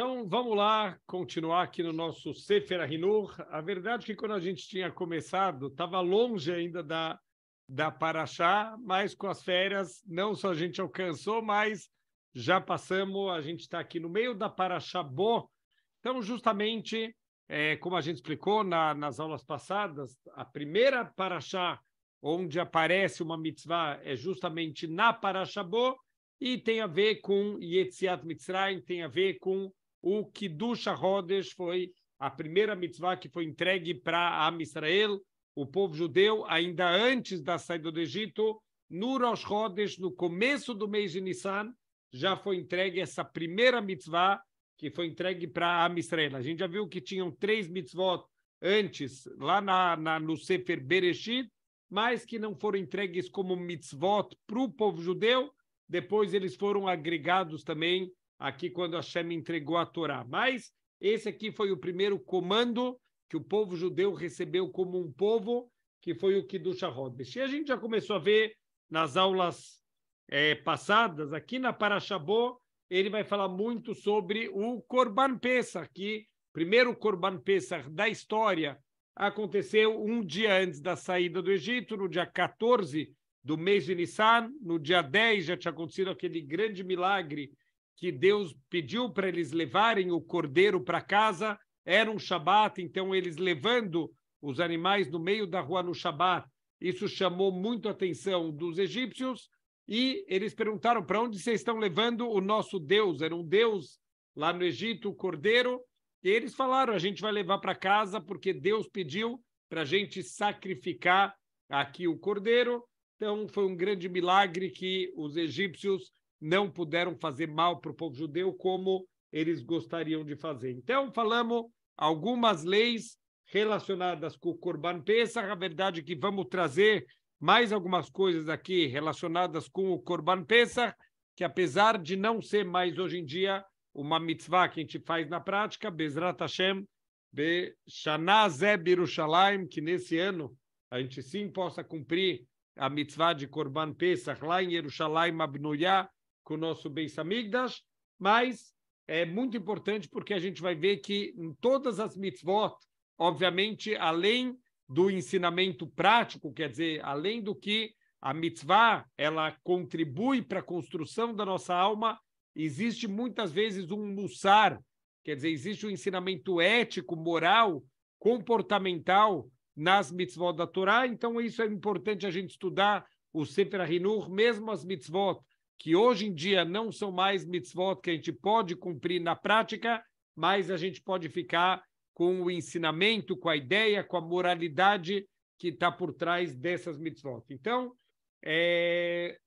Então, vamos lá continuar aqui no nosso Sefer Ahinur. A verdade é que quando a gente tinha começado, estava longe ainda da, da Paraxá, mas com as férias, não só a gente alcançou, mas já passamos, a gente está aqui no meio da Paraxabó. Então, justamente, é, como a gente explicou na, nas aulas passadas, a primeira Paraxá onde aparece uma mitzvah é justamente na Paraxabó e tem a ver com Yetziat Mitzrayim, tem a ver com o Kidusha Rodes foi a primeira mitzvah que foi entregue para Am Israel, o povo judeu, ainda antes da saída do Egito, no Rosh Hodesh, no começo do mês de Nissan, já foi entregue essa primeira mitzvah que foi entregue para Am Israel. A gente já viu que tinham três mitzvot antes, lá na, na no Sefer Bereshit, mas que não foram entregues como mitzvot para o povo judeu, depois eles foram agregados também aqui quando Hashem entregou a Torá. Mas esse aqui foi o primeiro comando que o povo judeu recebeu como um povo, que foi o Kiddush HaRodesh. E a gente já começou a ver nas aulas é, passadas, aqui na Parashabô, ele vai falar muito sobre o Korban Pesach, que primeiro Korban Pesach da história aconteceu um dia antes da saída do Egito, no dia 14 do mês de Nissan, no dia 10 já tinha acontecido aquele grande milagre que Deus pediu para eles levarem o cordeiro para casa, era um Shabat, então eles levando os animais no meio da rua no Shabat, isso chamou muito a atenção dos egípcios e eles perguntaram para onde vocês estão levando o nosso Deus, era um Deus lá no Egito, o cordeiro, e eles falaram, a gente vai levar para casa porque Deus pediu para a gente sacrificar aqui o cordeiro, então foi um grande milagre que os egípcios não puderam fazer mal para o povo judeu como eles gostariam de fazer. Então, falamos algumas leis relacionadas com o Corban Pesach. A verdade é que vamos trazer mais algumas coisas aqui relacionadas com o Corban Pesach, que apesar de não ser mais hoje em dia uma mitzvah que a gente faz na prática, Bezrat Hashem, Be Birushalayim, que nesse ano a gente sim possa cumprir a mitzvah de Corban Pesach lá em Yerushalayim Abnuyah, com o nosso Beis Amigdash, mas é muito importante porque a gente vai ver que em todas as mitzvot, obviamente, além do ensinamento prático, quer dizer, além do que a mitzvah ela contribui para a construção da nossa alma, existe muitas vezes um mussar, quer dizer, existe um ensinamento ético, moral, comportamental nas mitzvot da Torá, então isso é importante a gente estudar o Sefer Hinur, mesmo as mitzvot que hoje em dia não são mais mitzvot que a gente pode cumprir na prática, mas a gente pode ficar com o ensinamento, com a ideia, com a moralidade que está por trás dessas mitzvot. Então, é...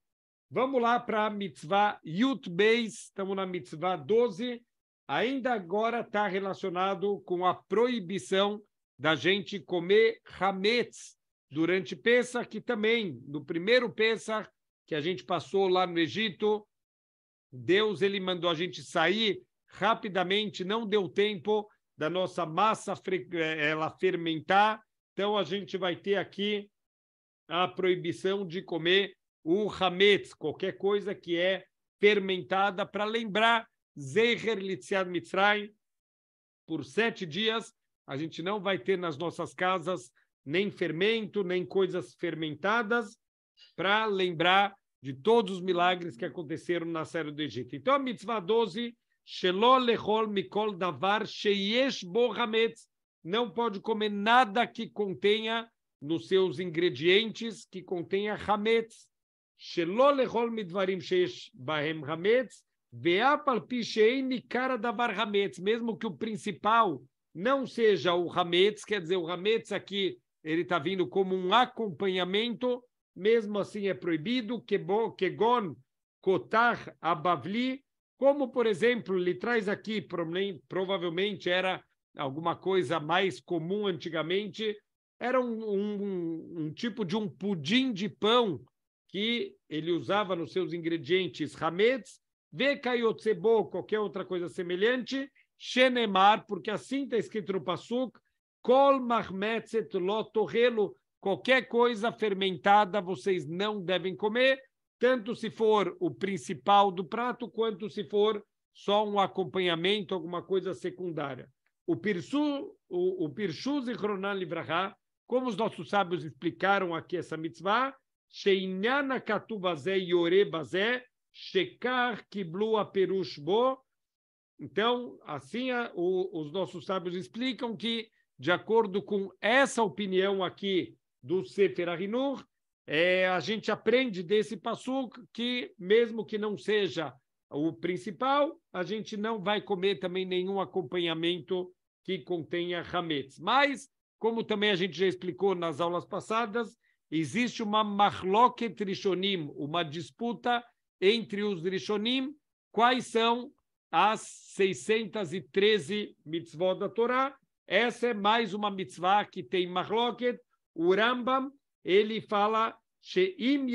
vamos lá para a mitzvah Yut Beis, estamos na mitzvah 12, ainda agora está relacionado com a proibição da gente comer hametz durante Pesach, que também, no primeiro Pesach, que a gente passou lá no Egito, Deus ele mandou a gente sair rapidamente, não deu tempo da nossa massa eh, ela fermentar, então a gente vai ter aqui a proibição de comer o hametz, qualquer coisa que é fermentada, para lembrar Zeher Litziad Mitzrayim, por sete dias a gente não vai ter nas nossas casas nem fermento, nem coisas fermentadas, para lembrar de todos os milagres que aconteceram na série do Egito. Então, a mitzvah 12, Shelo lechol mikol davar sheyesh bo hametz, não pode comer nada que contenha nos seus ingredientes que contenha hametz. Shelo lechol midvarim sheyesh bahem hametz, ve'apal pi shein davar hametz, mesmo que o principal não seja o hametz, quer dizer, o hametz aqui ele está vindo como um acompanhamento mesmo assim é proibido, Kegon Kotar Abavli, como, por exemplo, ele traz aqui, provavelmente era alguma coisa mais comum antigamente, era um, um, um, tipo de um pudim de pão que ele usava nos seus ingredientes hametz, vekayotsebo, qualquer outra coisa semelhante, shenemar, porque assim está escrito no Passuk, kol marmetzet lotorelo, Qualquer coisa fermentada vocês não devem comer, tanto se for o principal do prato, quanto se for só um acompanhamento, alguma coisa secundária. O Pirsu, o, o Pirshuz e Ronan Livrahá, como os nossos sábios explicaram aqui essa mitzvah, Sheinana Katubazé Yore Shekar Kiblu Aperush Bo. Então, assim a, o, os nossos sábios explicam que, de acordo com essa opinião aqui, do Sefer Arinur, é, a gente aprende desse passo que, mesmo que não seja o principal, a gente não vai comer também nenhum acompanhamento que contenha hametz. Mas, como também a gente já explicou nas aulas passadas, existe uma mahloket rishonim, uma disputa entre os rishonim, quais são as 613 mitzvot da Torá. Essa é mais uma mitzvah que tem mahloket, o Rambam, ele fala então, Ele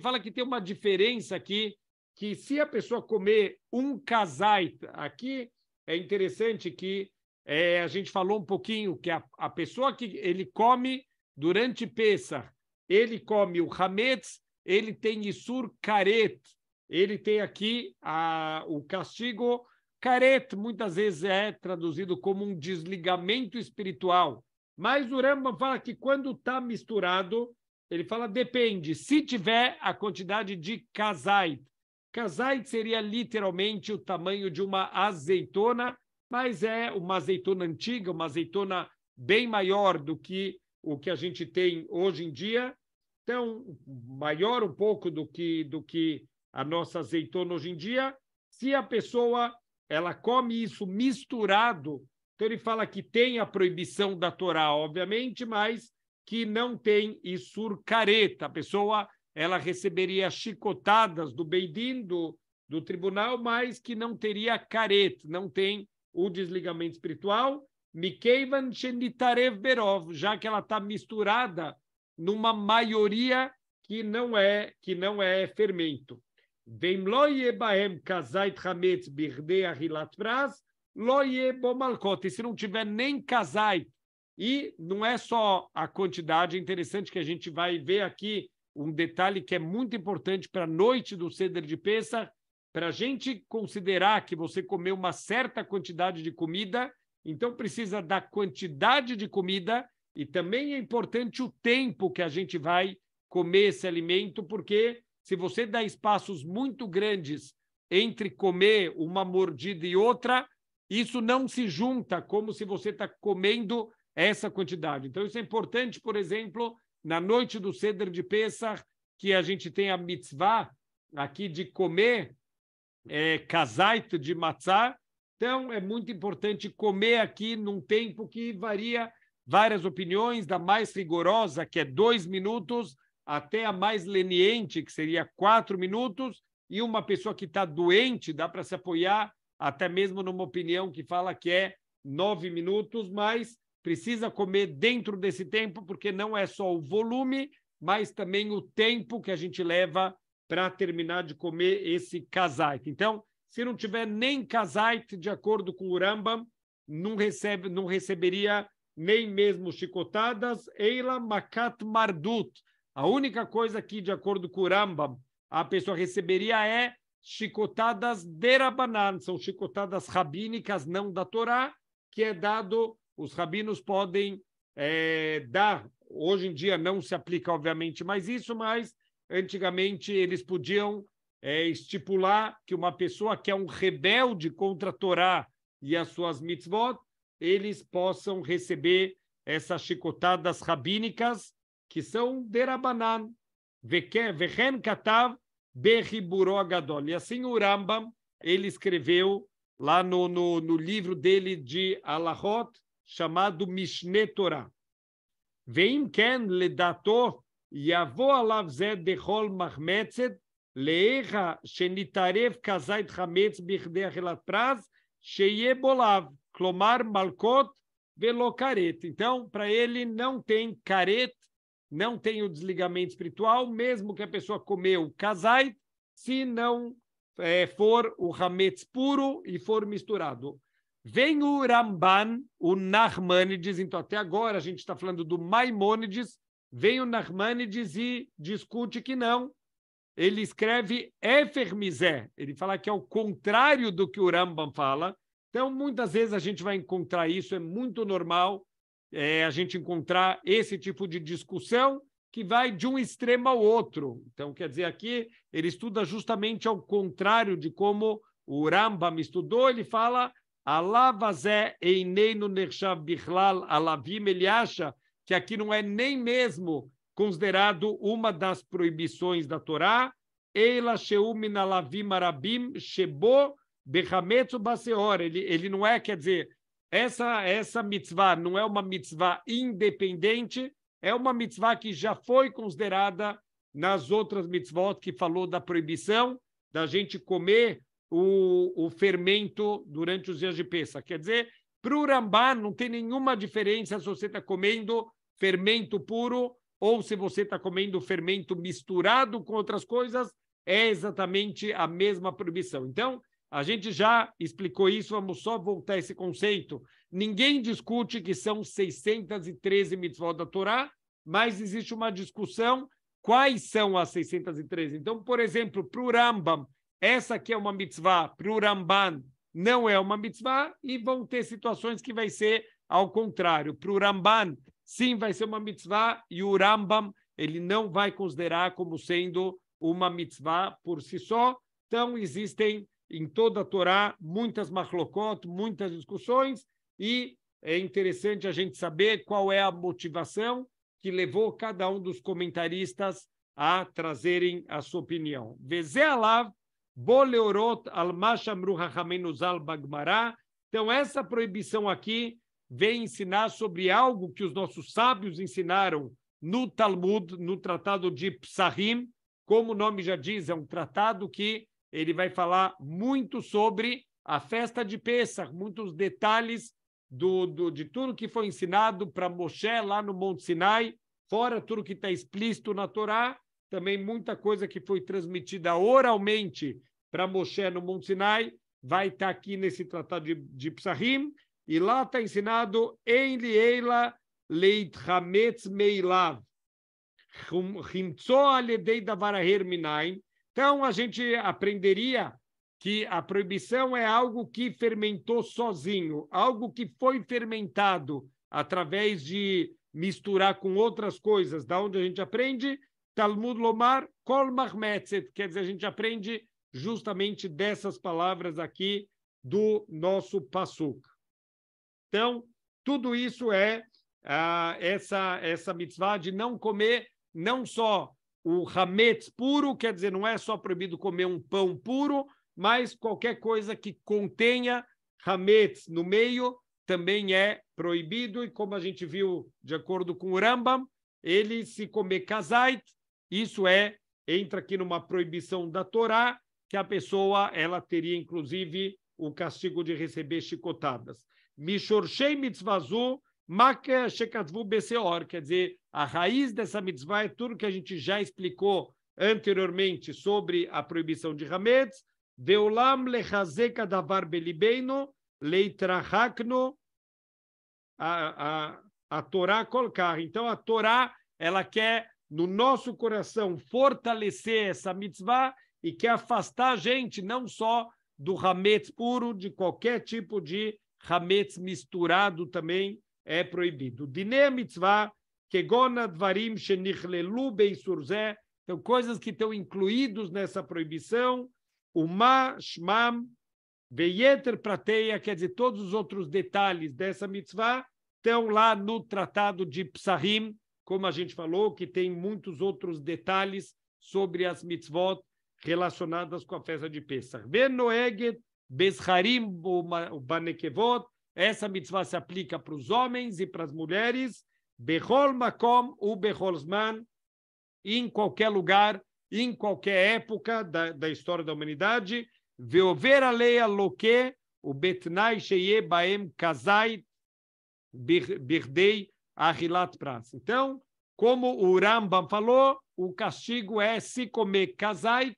fala que tem uma diferença aqui, que se a pessoa comer um kazait, aqui é interessante que é, a gente falou um pouquinho que a, a pessoa que ele come durante Pesach, ele come o hametz, ele tem Isur Karet, ele tem aqui a, o castigo Karet, muitas vezes é traduzido como um desligamento espiritual. Mas o Rambam fala que quando está misturado, ele fala depende. Se tiver a quantidade de kazait, kazait seria literalmente o tamanho de uma azeitona, mas é uma azeitona antiga, uma azeitona bem maior do que o que a gente tem hoje em dia. Então, maior um pouco do que, do que a nossa azeitona hoje em dia. Se a pessoa ela come isso misturado, então ele fala que tem a proibição da Torá, obviamente, mas que não tem isur careta. A pessoa ela receberia chicotadas do Beidin, do, do tribunal, mas que não teria careta, não tem o desligamento espiritual. Mikeivan Shenitarev Berov, já que ela está misturada numa maioria que não é que não é fermento. Vem baem kazait hametz birdei arilat praz, loyebomalkot. E se não tiver nem kazait, e não é só a quantidade, é interessante que a gente vai ver aqui um detalhe que é muito importante para a noite do ceder de Pesach, para a gente considerar que você comeu uma certa quantidade de comida, então precisa da quantidade de comida e também é importante o tempo que a gente vai comer esse alimento, porque se você dá espaços muito grandes entre comer uma mordida e outra, isso não se junta como se você está comendo essa quantidade. Então, isso é importante, por exemplo, na noite do Seder de Pesach, que a gente tem a mitzvah aqui de comer é, kazait de matzah. Então, é muito importante comer aqui num tempo que varia várias opiniões, da mais rigorosa, que é dois minutos, até a mais leniente, que seria quatro minutos, e uma pessoa que está doente, dá para se apoiar até mesmo numa opinião que fala que é nove minutos, mas precisa comer dentro desse tempo, porque não é só o volume, mas também o tempo que a gente leva para terminar de comer esse kazait. Então, se não tiver nem kazait, de acordo com o Rambam, não, recebe, não receberia nem mesmo chicotadas, Eila Makat Mardut. A única coisa que, de acordo com o Rambam, a pessoa receberia é chicotadas derabanan, são chicotadas rabínicas, não da Torá, que é dado, os rabinos podem é, dar. Hoje em dia não se aplica, obviamente, mais isso, mas antigamente eles podiam é, estipular que uma pessoa que é um rebelde contra a Torá e as suas mitzvot, eles possam receber essas chicotadas rabínicas que são derabanan, vehen katav berriburo gadol E assim o Rambam, ele escreveu lá no, no, no livro dele de Alahot, chamado Mishne Torah. Veim ken ledato yavo alav ze dechol mahmetzet leecha shenitarev kazait hametz bichdeh achelat praz sheye bolav. Klomar Malkot velocarete Então, para ele não tem caret, não tem o desligamento espiritual, mesmo que a pessoa comeu kazait, se não é, for o hametz puro e for misturado. Vem o Ramban, o Narmanides, então até agora a gente está falando do Maimônides, vem o Narmanides e discute que não. Ele escreve Efermizé, ele fala que é o contrário do que o Ramban fala, então, muitas vezes a gente vai encontrar isso, é muito normal é, a gente encontrar esse tipo de discussão que vai de um extremo ao outro. Então, quer dizer, aqui ele estuda justamente ao contrário de como o Rambam estudou, ele fala Alavazé eineinu nershav bichlal alavim, ele acha que aqui não é nem mesmo considerado uma das proibições da Torá, Eila Sheum Nalavim Arabim Shebo Berrametsu Baseor, ele, ele não é, quer dizer, essa, essa mitzvah não é uma mitzvah independente, é uma mitzvah que já foi considerada nas outras mitzvot que falou da proibição da gente comer o, o fermento durante os dias de peça. Quer dizer, para o Rambá não tem nenhuma diferença se você está comendo fermento puro ou se você está comendo fermento misturado com outras coisas, é exatamente a mesma proibição. Então, a gente já explicou isso, vamos só voltar a esse conceito. Ninguém discute que são 613 mitzvot da Torá, mas existe uma discussão quais são as 613. Então, por exemplo, para o Rambam, essa aqui é uma mitzvah, para o Ramban não é uma mitzvah, e vão ter situações que vai ser ao contrário. Para o Ramban, sim, vai ser uma mitzvah, e o Rambam ele não vai considerar como sendo uma mitzvah por si só. Então, existem em toda a Torá, muitas machlokot, muitas discussões, e é interessante a gente saber qual é a motivação que levou cada um dos comentaristas a trazerem a sua opinião. Vezelav boleorot almashamru hachamenuzal bagmará. Então, essa proibição aqui vem ensinar sobre algo que os nossos sábios ensinaram no Talmud, no tratado de Psahim. Como o nome já diz, é um tratado que ele vai falar muito sobre a festa de Pesach, muitos detalhes do, do, de tudo que foi ensinado para Moshe lá no Monte Sinai, fora tudo que está explícito na Torá, também muita coisa que foi transmitida oralmente para Moshe no Monte Sinai, vai estar tá aqui nesse tratado de, de Psahim, e lá está ensinado em Lieila Hametz meilav, chimtso aledei davaraher minaim, então, a gente aprenderia que a proibição é algo que fermentou sozinho, algo que foi fermentado através de misturar com outras coisas. Da onde a gente aprende? Talmud Lomar Kol Mahmetzet, quer dizer, a gente aprende justamente dessas palavras aqui do nosso Passuk. Então, tudo isso é ah, essa, essa mitzvah de não comer não só o hametz puro, quer dizer, não é só proibido comer um pão puro, mas qualquer coisa que contenha hametz no meio também é proibido. E como a gente viu, de acordo com o Rambam, ele se comer kazait, isso é entra aqui numa proibição da Torá que a pessoa ela teria inclusive o castigo de receber chicotadas. Mishorshei mitzvazu Maka Shekatvu Beseor, quer dizer, a raiz dessa mitzvah é tudo que a gente já explicou anteriormente sobre a proibição de Hametz. Veolam lechazeka davar belibeino leitrahakno a, a, a Torá colocar. Então, a Torá, ela quer no nosso coração fortalecer essa mitzvah e quer afastar a gente não só do Hametz puro, de qualquer tipo de Hametz misturado também, é proibido. Dine mitzvah, kegona dvarim shenichlelu beisurzé, então coisas que estão incluídos nessa proibição, O ma shmam, veyeter prateia, quer dizer, todos os outros detalhes dessa mitzvah estão lá no tratado de Psahim, como a gente falou, que tem muitos outros detalhes sobre as mitzvot relacionadas com a festa de Pesach. Venoeget, Bezharim, o Banekevot, essa mitzvah se aplica para os homens e para as mulheres, Behol Makom ou Beholzman, em qualquer lugar, em qualquer época da, da história da humanidade, Veover a leia loque, o Betnai Sheye Baem Kazai Birdei Ahilat Pras. Então, como o Rambam falou, o castigo é se comer kazait,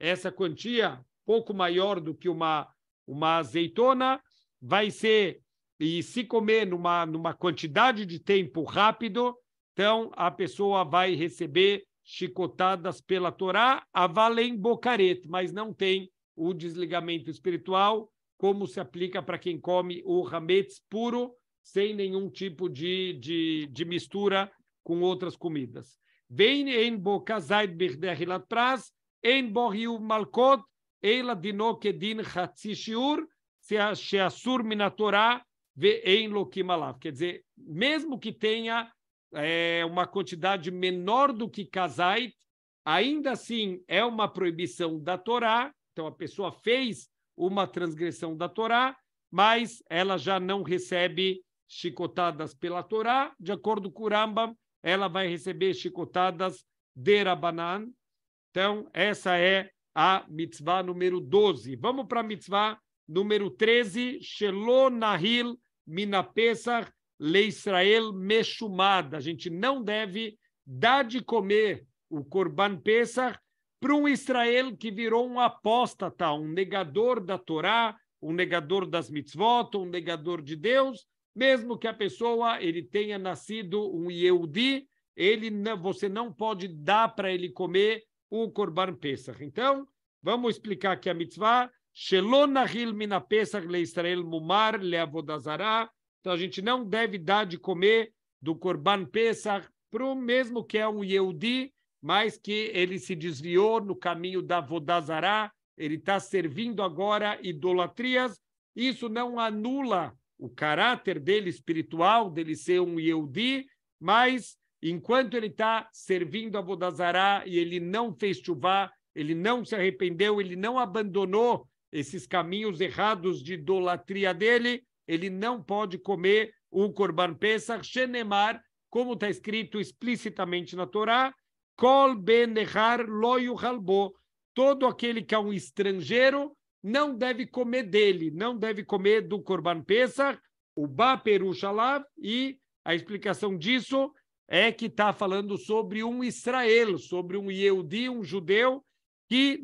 essa quantia pouco maior do que uma, uma azeitona, vai ser e se comer numa, numa quantidade de tempo rápido, então a pessoa vai receber chicotadas pela Torá, avalem bocaret, mas não tem o desligamento espiritual, como se aplica para quem come o hametz puro, sem nenhum tipo de, de, de mistura com outras comidas. Vem em bocazait birder pras, em borriu malkot, eila dinokedin hatzishiur, Sheasur Minatorá em Lokim Quer dizer, mesmo que tenha é, uma quantidade menor do que Kazait, ainda assim é uma proibição da Torá. Então a pessoa fez uma transgressão da Torá, mas ela já não recebe chicotadas pela Torá. De acordo com o Rambam, ela vai receber chicotadas de Rabanan. Então, essa é a mitzvah número 12. Vamos para a mitzvah número 13, Shelonahil, Nahil Minapesach Le Israel Meshumad. A gente não deve dar de comer o Corban Pesach para um Israel que virou um apóstata, um negador da Torá, um negador das mitzvot, um negador de Deus, mesmo que a pessoa ele tenha nascido um Yehudi, ele você não pode dar para ele comer o Corban Pesach. Então, vamos explicar aqui a mitzvah. Shelon nahil minapesach leisrael mumar leavodazará. Então a gente não deve dar de comer do corban pesach para o mesmo que é um Yehudi, mas que ele se desviou no caminho da Vodazará, ele está servindo agora idolatrias. Isso não anula o caráter dele espiritual, dele ser um Yehudi, mas enquanto ele está servindo a Vodazará e ele não fez chuvá, ele não se arrependeu, ele não abandonou esses caminhos errados de idolatria dele, ele não pode comer o corban Pesach, Shenemar, como está escrito explicitamente na Torá, Kol ben Behar loyu halbo. Todo aquele que é um estrangeiro não deve comer dele, não deve comer do corban Pesach, o Ba Perushalav, e a explicação disso é que está falando sobre um Israel, sobre um Yehudi, um judeu, que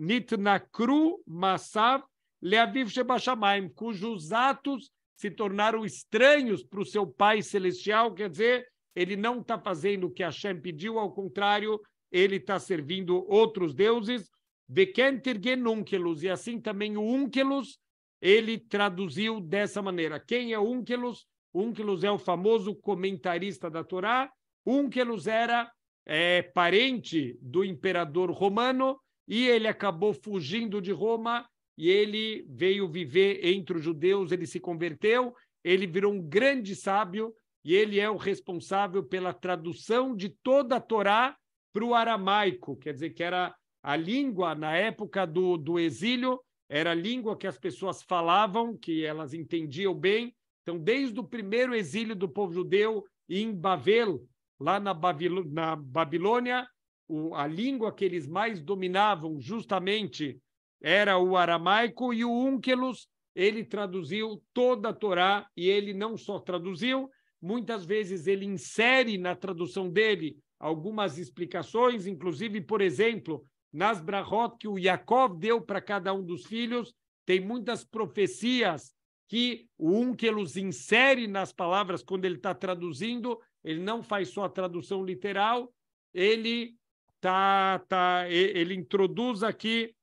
Nitnakru Masav Leaviv Shebashamaim, cujos atos se tornaram estranhos para o seu Pai Celestial, quer dizer, ele não está fazendo o que Hashem pediu, ao contrário, ele está servindo outros deuses. Vekenter Genunkelus, e assim também o Unkelus, ele traduziu dessa maneira. Quem é Unkelus? Unkelus é o famoso comentarista da Torá. Unkelus era é, parente do imperador romano e ele acabou fugindo de Roma e ele veio viver entre os judeus, ele se converteu, ele virou um grande sábio e ele é o responsável pela tradução de toda a Torá para o aramaico, quer dizer que era a língua na época do, do exílio, era a língua que as pessoas falavam, que elas entendiam bem. Então, desde o primeiro exílio do povo judeu em Babel, lá na, Babil na Babilônia, o, a língua que eles mais dominavam justamente era o aramaico e o Unkelus, ele traduziu toda a Torá e ele não só traduziu, muitas vezes ele insere na tradução dele algumas explicações, inclusive, por exemplo, nas brachot que o Yaakov deu para cada um dos filhos, tem muitas profecias que o Unkelus insere nas palavras quando ele está traduzindo, ele não faz só a tradução literal, ele tá, tá, ele introduz aqui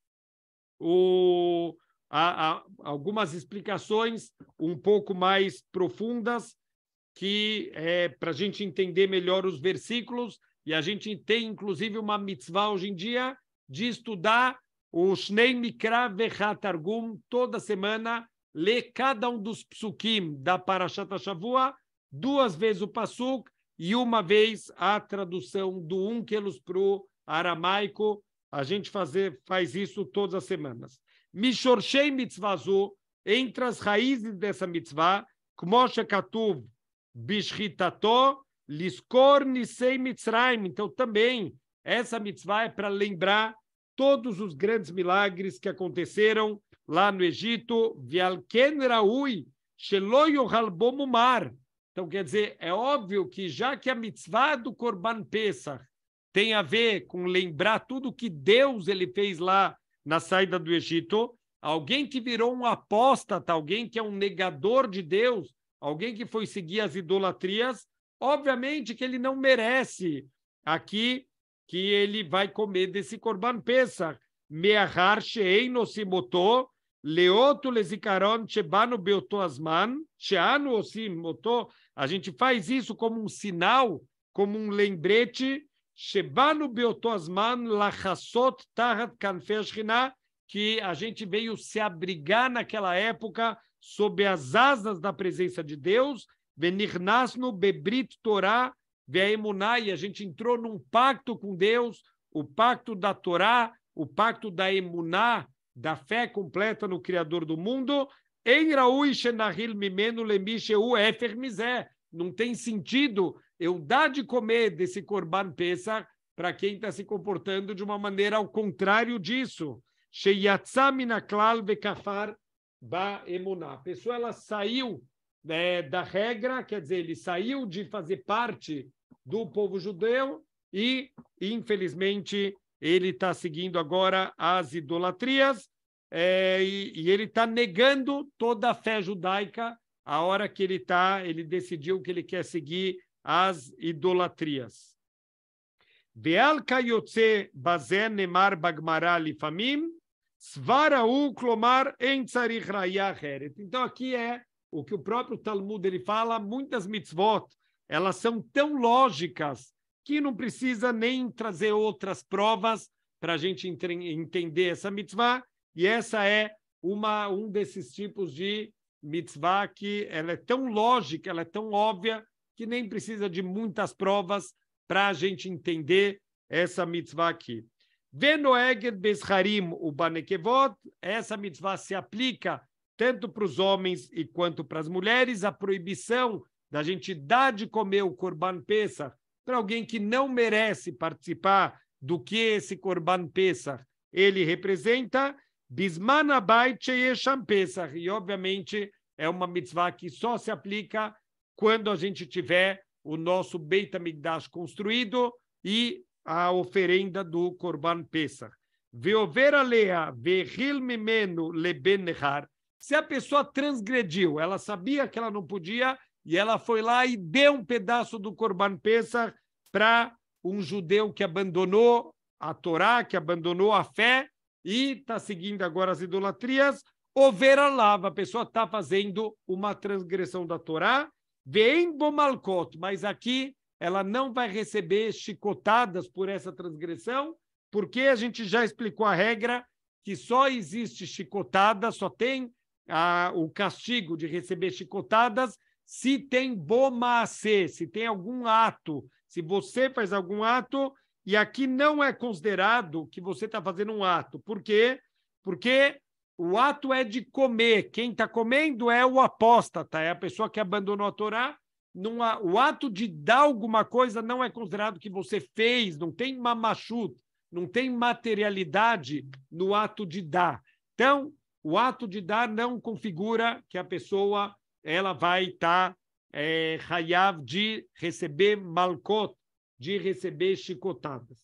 o, a, a, algumas explicações um pouco mais profundas que é, para a gente entender melhor os versículos e a gente tem inclusive uma mitzvah hoje em dia de estudar o Shnei Mikra ve'hatargum toda semana ler cada um dos psukim da Parashat Shavua duas vezes o pasuk e uma vez a tradução do Unkelos para o aramaico. A gente fazer, faz isso todas as semanas. Mishorshei mitzvazu, entre as raízes dessa mitzvah, Kmoshe Katuv Bishchitato, liskorni Nisei Mitzrayim. Então, também, essa mitzvah é para lembrar todos os grandes milagres que aconteceram lá no Egito. Vialken Raui, Sheloyo Halbomumar. Então, quer dizer, é óbvio que já que a mitzvah do Corban Pesach tem a ver com lembrar tudo que Deus ele fez lá na saída do Egito, alguém que virou um apóstata, alguém que é um negador de Deus, alguém que foi seguir as idolatrias, obviamente que ele não merece aqui que ele vai comer desse Corban Pesach. Meahar Shein Simotó, Leoto lezikaron chebanu beotoasman, cheanu osim oto. A gente faz isso como um sinal, como um lembrete. Shebanu asman lachasot tahat kanfeshchina, que a gente veio se abrigar naquela época sob as asas da presença de Deus. Venirnasno bebrit Torá ve'emuná, e a gente entrou num pacto com Deus, o pacto da Torá, o pacto da emuná, da fé completa no Criador do mundo, não tem sentido eu dar de comer desse Corban Pesach para quem está se comportando de uma maneira ao contrário disso. A pessoa ela saiu né, da regra, quer dizer, ele saiu de fazer parte do povo judeu e, infelizmente, ele está seguindo agora as idolatrias é, e, e, ele está negando toda a fé judaica a hora que ele está, ele decidiu que ele quer seguir as idolatrias. Beal bazen nemar lifamim klomar heret. Então aqui é o que o próprio Talmud ele fala, muitas mitzvot, elas são tão lógicas que não precisa nem trazer outras provas para a gente entender essa mitzvah, e essa é uma, um desses tipos de mitzvah que ela é tão lógica, ela é tão óbvia, que nem precisa de muitas provas para a gente entender essa mitzvah aqui. Venoeged besharim o banekevot, essa mitzvah se aplica tanto para os homens e quanto para as mulheres, a proibição da gente dar de comer o corban pesach para alguém que não merece participar do que esse Corban Pesach ele representa, Bisman Abait Yesham Pesach, e obviamente é uma mitzvah que só se aplica quando a gente tiver o nosso Beit HaMikdash construído e a oferenda do Corban Pesach. Veover alea verhil mimenu lebenehar. Se a pessoa transgrediu, ela sabia que ela não podia, e ela foi lá e deu um pedaço do Corban Pesach para um judeu que abandonou a Torá, que abandonou a fé e está seguindo agora as idolatrias. Overa lava, a pessoa está fazendo uma transgressão da Torá. Vem Bomalcot, mas aqui ela não vai receber chicotadas por essa transgressão, porque a gente já explicou a regra que só existe chicotada, só tem ah, o castigo de receber chicotadas se tem bomacê, se tem algum ato, se você faz algum ato, e aqui não é considerado que você está fazendo um ato. Por quê? Porque o ato é de comer. Quem está comendo é o apóstata, tá? é a pessoa que abandonou a Torá. o ato de dar alguma coisa não é considerado que você fez, não tem mamachut, não tem materialidade no ato de dar. Então, o ato de dar não configura que a pessoa ela vai estar tá, é, de receber malkot, de receber chicotadas.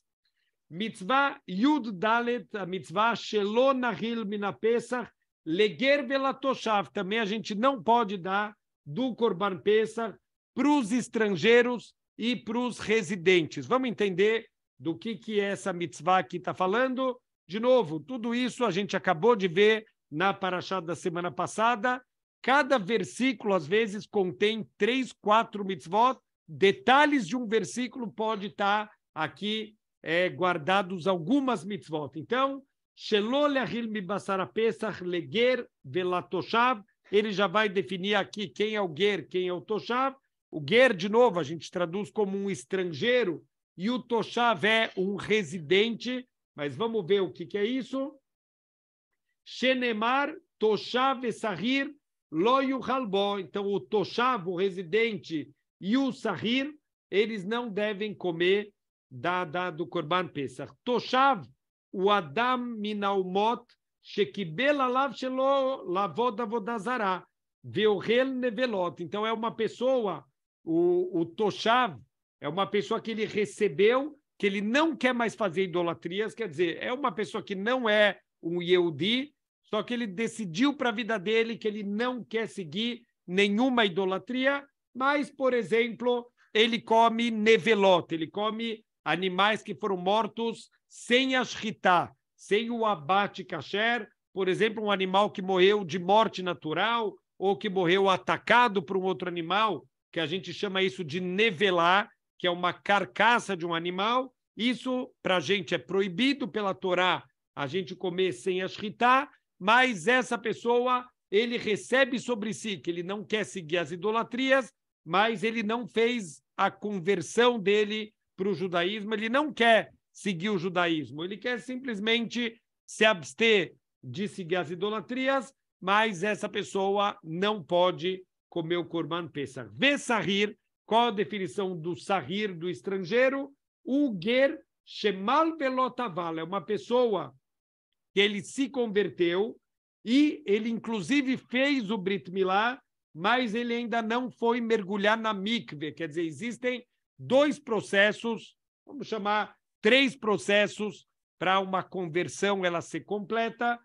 Mitzvah Yud Dalet, a mitzvah Shelonahil Minapesach, Leger Velatoshav, também a gente não pode dar do Korban Pesach para os estrangeiros e para os residentes. Vamos entender do que, que é essa mitzvah aqui está falando? De novo, tudo isso a gente acabou de ver na Parashá da semana passada, Cada versículo, às vezes, contém três, quatro mitzvot. Detalhes de um versículo pode estar aqui é, guardados algumas mitzvot. Então, leger Ele já vai definir aqui quem é o ger, quem é o toshav. O ger, de novo, a gente traduz como um estrangeiro e o toshav é um residente. Mas vamos ver o que, que é isso. Shenemar toshav esahir Loyu halbo, então o toshav, o residente, e o sahir, eles não devem comer da, da do Corban pesach. Toshav, o adam minaumot, shekibel alav shelo lavod avodazara, nevelot. Então é uma pessoa, o, o toshav, é uma pessoa que ele recebeu, que ele não quer mais fazer idolatrias, quer dizer, é uma pessoa que não é um Yehudi, só que ele decidiu para a vida dele que ele não quer seguir nenhuma idolatria, mas, por exemplo, ele come nevelote, ele come animais que foram mortos sem ashritá, sem o abate kasher, por exemplo, um animal que morreu de morte natural ou que morreu atacado por um outro animal, que a gente chama isso de nevelar, que é uma carcaça de um animal. Isso, para a gente, é proibido pela Torá a gente comer sem ashritá, mas essa pessoa ele recebe sobre si que ele não quer seguir as idolatrias, mas ele não fez a conversão dele para o judaísmo, ele não quer seguir o judaísmo, ele quer simplesmente se abster de seguir as idolatrias, mas essa pessoa não pode comer o Corban Pesach. Vê Sahir, qual a definição do Sahir do estrangeiro? O Shemal Velotaval, é uma pessoa que ele se converteu e ele, inclusive, fez o Brit Milá, mas ele ainda não foi mergulhar na mikve. Quer dizer, existem dois processos, vamos chamar três processos para uma conversão ela ser completa.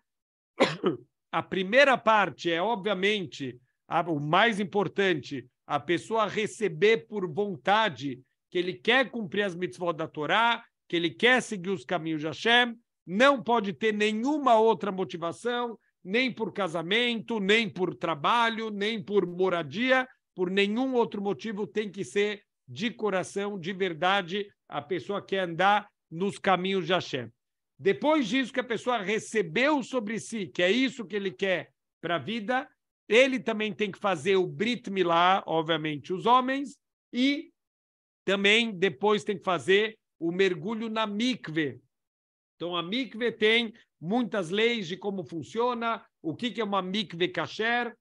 A primeira parte é, obviamente, a, o mais importante, a pessoa receber por vontade que ele quer cumprir as mitzvot da Torá, que ele quer seguir os caminhos de Hashem, não pode ter nenhuma outra motivação, nem por casamento, nem por trabalho, nem por moradia, por nenhum outro motivo, tem que ser de coração, de verdade, a pessoa quer andar nos caminhos de Hashem. Depois disso que a pessoa recebeu sobre si, que é isso que ele quer para a vida, ele também tem que fazer o Brit Milá, obviamente, os homens, e também depois tem que fazer o mergulho na mikve, então, a mikve tem muitas leis de como funciona, o que, que é uma mikve kasher.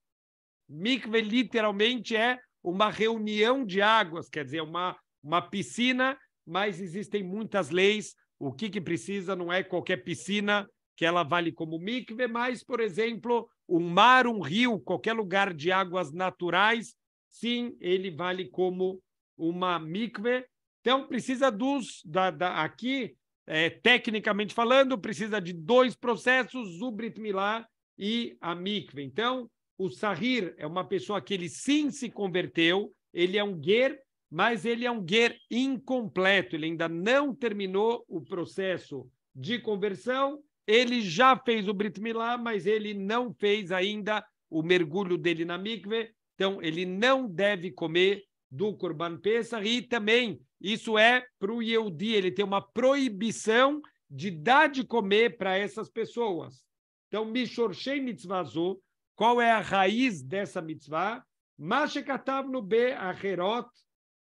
Mikve, literalmente, é uma reunião de águas, quer dizer, uma, uma piscina, mas existem muitas leis. O que, que precisa não é qualquer piscina que ela vale como mikve, mas, por exemplo, um mar, um rio, qualquer lugar de águas naturais, sim, ele vale como uma mikve. Então, precisa dos. Da, da, aqui, é, tecnicamente falando, precisa de dois processos, o Brit Milá e a Mikve. Então, o Sahir é uma pessoa que ele sim se converteu, ele é um Ger, mas ele é um Ger incompleto, ele ainda não terminou o processo de conversão, ele já fez o Brit Milá, mas ele não fez ainda o mergulho dele na Mikve, então ele não deve comer do Corban Pesach e também isso é para o Yehudi, ele tem uma proibição de dar de comer para essas pessoas. Então, Mishorshei Mitzvazu, qual é a raiz dessa mitzvah? Mashekatav no B, Acherot,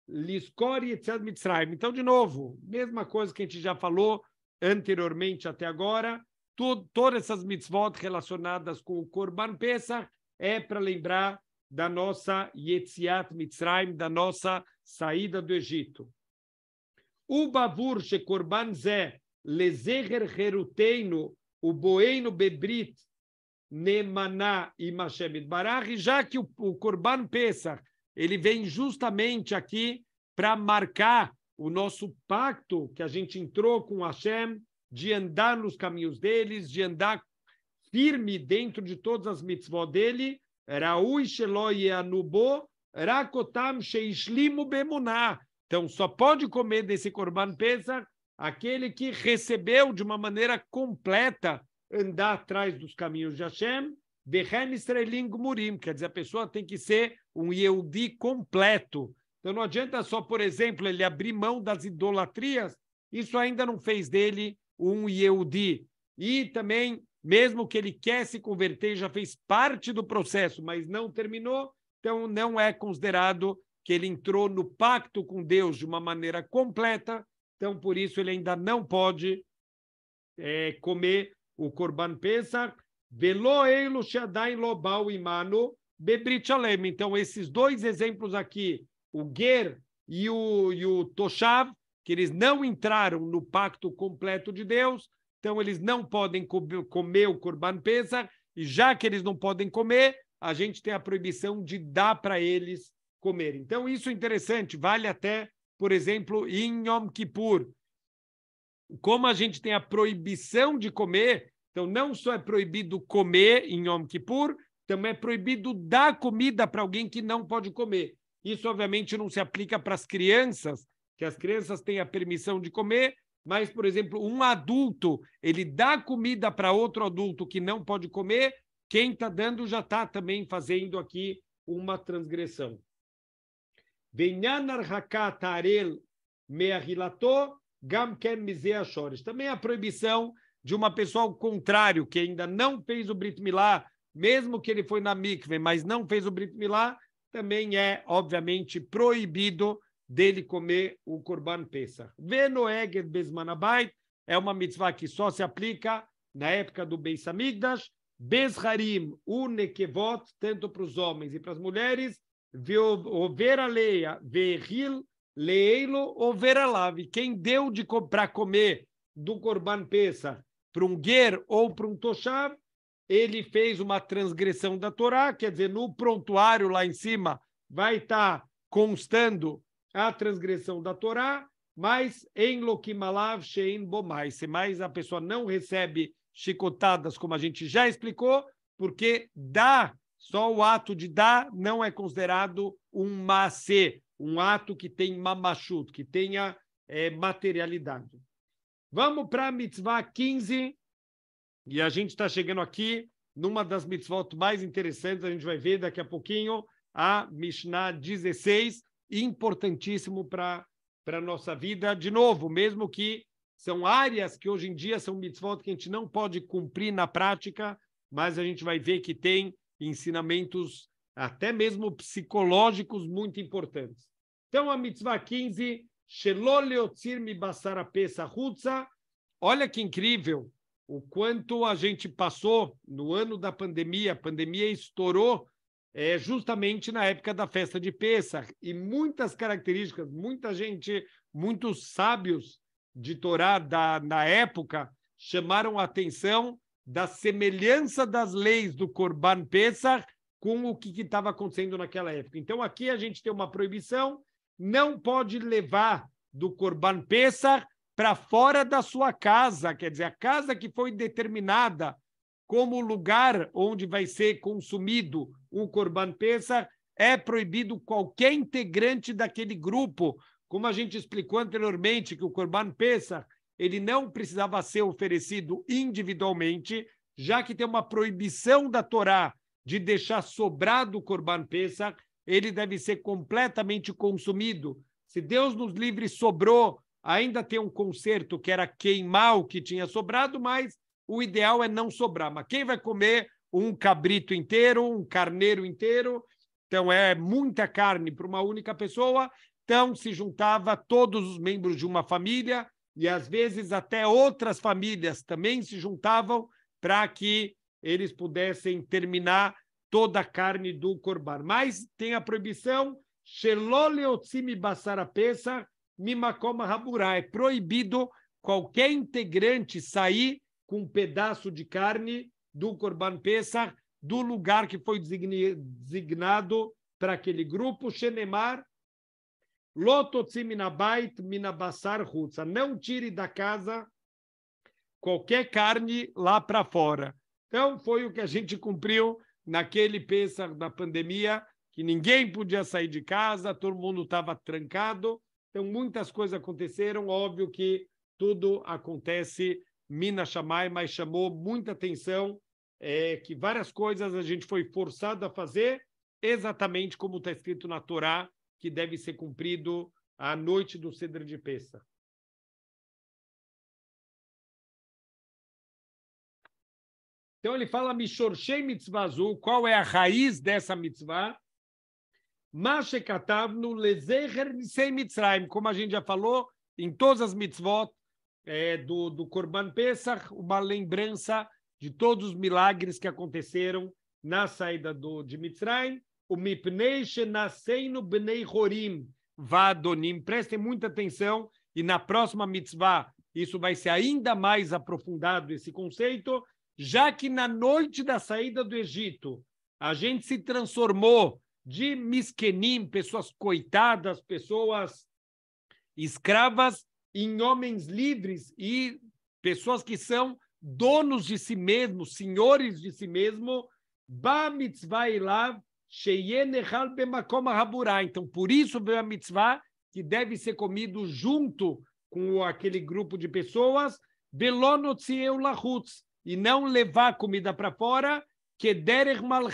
Liskori, etc. Mitzrayim. Então, de novo, mesma coisa que a gente já falou anteriormente até agora, tudo, todas essas mitzvot relacionadas com o Korban Pesach é para lembrar da nossa Yetziat Mitzrayim, da nossa saída do Egito. O Babur Shekorban Zé, Heruteino, o Boeino Bebrit, Nemaná e Mashemit Barach, já que o, corban Korban Pesach, ele vem justamente aqui para marcar o nosso pacto que a gente entrou com Hashem, de andar nos caminhos deles, de andar firme dentro de todas as mitzvot dele, Raui Sheloi Anubo, Rakotam Sheishlimu Bemuná, então, só pode comer desse Corban Pesach aquele que recebeu de uma maneira completa andar atrás dos caminhos de Hashem, Behem Israelim Murim. quer dizer, a pessoa tem que ser um Yehudi completo. Então não adianta só, por exemplo, ele abrir mão das idolatrias, isso ainda não fez dele um Yehudi. E também, mesmo que ele quer se converter, já fez parte do processo, mas não terminou, então não é considerado que ele entrou no pacto com Deus de uma maneira completa, então por isso ele ainda não pode é, comer o Corban Pesach. Shadai Imano Bebrit Então esses dois exemplos aqui, o Ger e o, e o Toshav, que eles não entraram no pacto completo de Deus, então eles não podem comer o Corban Pesach, e já que eles não podem comer, a gente tem a proibição de dar para eles comer. Então, isso é interessante, vale até, por exemplo, em Yom Kippur. Como a gente tem a proibição de comer, então não só é proibido comer em Yom Kippur, também é proibido dar comida para alguém que não pode comer. Isso, obviamente, não se aplica para as crianças, que as crianças têm a permissão de comer, mas, por exemplo, um adulto, ele dá comida para outro adulto que não pode comer, quem está dando já está também fazendo aqui uma transgressão. Também a proibição de uma pessoa ao contrário, que ainda não fez o Brit Milá, mesmo que ele foi na Mikve, mas não fez o Brit Milá, também é, obviamente, proibido dele comer o corban Pesach. Venoeger Besmanabait é uma mitzvah que só se aplica na época do Beis Amigdash, Bezharim, Unekevot, tanto para os homens e para as mulheres, leia verril, leilo, overalave. Quem deu de co para comer do Corban Pesa para um guer ou para um toshav, ele fez uma transgressão da Torá, quer dizer, no prontuário lá em cima vai estar tá constando a transgressão da Torá, mas em Lokimalav Shein Bomaise, mas a pessoa não recebe chicotadas, como a gente já explicou, porque dá só o ato de dar não é considerado um macê, um ato que tem mamachut, que tenha é, materialidade. Vamos para a mitzvah 15, e a gente está chegando aqui numa das mitzvot mais interessantes, a gente vai ver daqui a pouquinho, a Mishnah 16, importantíssimo para a nossa vida, de novo, mesmo que são áreas que hoje em dia são mitzvot que a gente não pode cumprir na prática, mas a gente vai ver que tem ensinamentos até mesmo psicológicos muito importantes. Então a mitzvah 15, Sheloliotzirmi Basara Pesa rutsa. olha que incrível o quanto a gente passou no ano da pandemia, a pandemia estourou é, justamente na época da festa de Pesach, e muitas características, muita gente, muitos sábios de Torá da, na época chamaram a atenção da semelhança das leis do Corban Pesach com o que estava acontecendo naquela época. Então, aqui a gente tem uma proibição, não pode levar do Corban Pesach para fora da sua casa, quer dizer, a casa que foi determinada como lugar onde vai ser consumido o Corban Pesach, é proibido qualquer integrante daquele grupo. Como a gente explicou anteriormente, que o Corban Pesach ele não precisava ser oferecido individualmente, já que tem uma proibição da Torá de deixar sobrado o Corban Pesach, ele deve ser completamente consumido. Se Deus nos livre sobrou, ainda tem um conserto que era queimar o que tinha sobrado, mas o ideal é não sobrar. Mas quem vai comer um cabrito inteiro, um carneiro inteiro? Então é muita carne para uma única pessoa. Então se juntava todos os membros de uma família, e às vezes até outras famílias também se juntavam para que eles pudessem terminar toda a carne do corban. Mas tem a proibição é proibido qualquer integrante sair com um pedaço de carne do Corban Pesach do lugar que foi designado para aquele grupo, Xenemar, minabait minabassar rutsa. Não tire da casa qualquer carne lá para fora. Então, foi o que a gente cumpriu naquele Pesach da pandemia, que ninguém podia sair de casa, todo mundo estava trancado. Então, muitas coisas aconteceram. Óbvio que tudo acontece. mina Chamai, mas chamou muita atenção é, que várias coisas a gente foi forçado a fazer, exatamente como está escrito na Torá, que deve ser cumprido à noite do Cedro de Peça. Então ele fala Mishorshei Mitzvazu, qual é a raiz dessa mitzvah? no lezeher nisei mitzrayim, como a gente já falou, em todas as mitzvot é, do, do Korban Pesach, uma lembrança de todos os milagres que aconteceram na saída do, de Mitzrayim o Mipnei Shenaseinu Bnei Horim Vadonim. Prestem muita atenção e na próxima mitzvah isso vai ser ainda mais aprofundado, esse conceito, já que na noite da saída do Egito a gente se transformou de miskenim pessoas coitadas, pessoas escravas, em homens livres e pessoas que são donos de si mesmos, senhores de si mesmo, ba mitzvah ilav, então, por isso veio a mitzvah, que deve ser comido junto com aquele grupo de pessoas, e não levar comida para fora, que derech mal